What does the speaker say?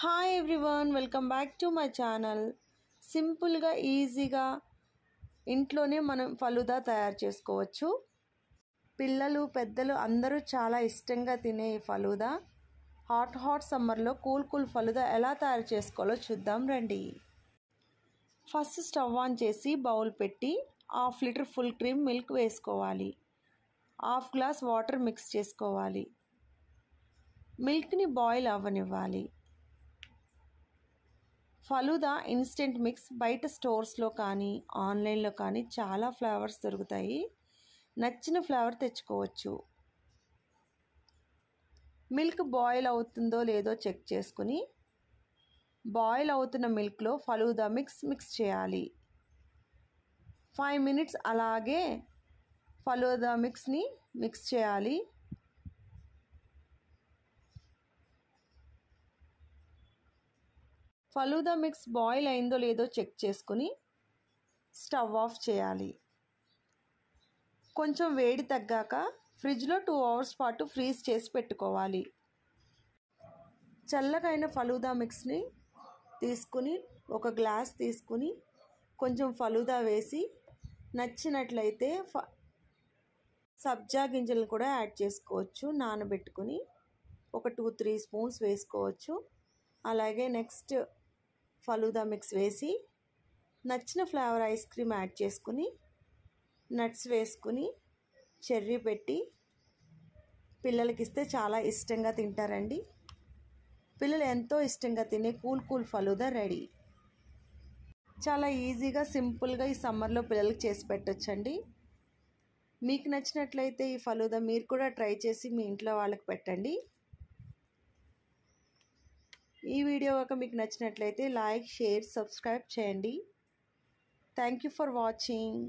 hi everyone welcome back to my channel సింపుల్గా ఈజీగా ఇంట్లోనే మనం ఫలుదా తయారు చేసుకోవచ్చు పిల్లలు పెద్దలు అందరూ చాలా ఇష్టంగా తినే ఈ ఫలుదా హాట్ హాట్ సమ్మర్లో కూల్ కూల్ ఫలుదా ఎలా తయారు చేసుకోవాలో చూద్దాం రండి ఫస్ట్ స్టవ్ ఆన్ చేసి బౌల్ పెట్టి half litre full cream milk వేసుకోవాలి హాఫ్ గ్లాస్ వాటర్ మిక్స్ చేసుకోవాలి మిల్క్ని బాయిల్ అవ్వనివ్వాలి ఫలూదా ఇన్స్టెంట్ మిక్స్ బయట స్టోర్స్లో కానీ ఆన్లైన్లో కానీ చాలా ఫ్లేవర్స్ దొరుకుతాయి నచ్చిన ఫ్లేవర్ తెచ్చుకోవచ్చు మిల్క్ బాయిల్ అవుతుందో లేదో చెక్ చేసుకుని బాయిల్ అవుతున్న మిల్క్లో ఫలూదా మిక్స్ మిక్స్ చేయాలి ఫైవ్ మినిట్స్ అలాగే ఫలూదా మిక్స్ని మిక్స్ చేయాలి ఫలూదా మిక్స్ బాయిల్ అయిందో లేదో చెక్ చేసుకుని స్టవ్ ఆఫ్ చేయాలి కొంచెం వేడి తగ్గాక ఫ్రిడ్జ్లో టూ అవర్స్ పాటు ఫ్రీజ్ చేసి పెట్టుకోవాలి చల్లగైన ఫలూదా మిక్స్ని తీసుకుని ఒక గ్లాస్ తీసుకుని కొంచెం ఫలూదా వేసి నచ్చినట్లయితే ఫ సబ్జా గింజలను కూడా యాడ్ చేసుకోవచ్చు నానబెట్టుకుని ఒక టూ త్రీ స్పూన్స్ వేసుకోవచ్చు అలాగే నెక్స్ట్ ఫలూదా మిక్స్ వేసి నచ్చిన ఫ్లేవర్ ఐస్ క్రీమ్ యాడ్ చేసుకుని నట్స్ వేసుకుని చెర్రీ పెట్టి పిల్లలకి ఇస్తే చాలా ఇష్టంగా తింటారండి పిల్లలు ఎంతో ఇష్టంగా తినే కూల్ కూల్ ఫలూదా రెడీ చాలా ఈజీగా సింపుల్గా ఈ సమ్మర్లో పిల్లలకి చేసి పెట్టచ్చండి మీకు నచ్చినట్లయితే ఈ ఫలూదా మీరు కూడా ట్రై చేసి మీ ఇంట్లో వాళ్ళకి పెట్టండి ఈ వీడియో మీకు నచ్చినట్లయితే లైక్ షేర్ సబ్స్క్రైబ్ చేయండి థాంక్యూ ఫర్ వాచింగ్